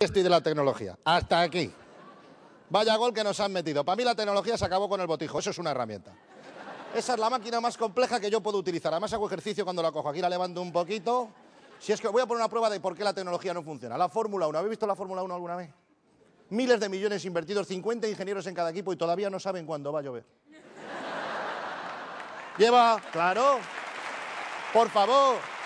Estoy de la tecnología. Hasta aquí. Vaya gol que nos han metido. Para mí la tecnología se acabó con el botijo. Eso es una herramienta. Esa es la máquina más compleja que yo puedo utilizar. Además hago ejercicio cuando la cojo. Aquí la levanto un poquito. Si es que voy a poner una prueba de por qué la tecnología no funciona. La Fórmula 1. ¿Habéis visto la Fórmula 1 alguna vez? Miles de millones invertidos, 50 ingenieros en cada equipo y todavía no saben cuándo va a llover. Lleva, claro. Por favor,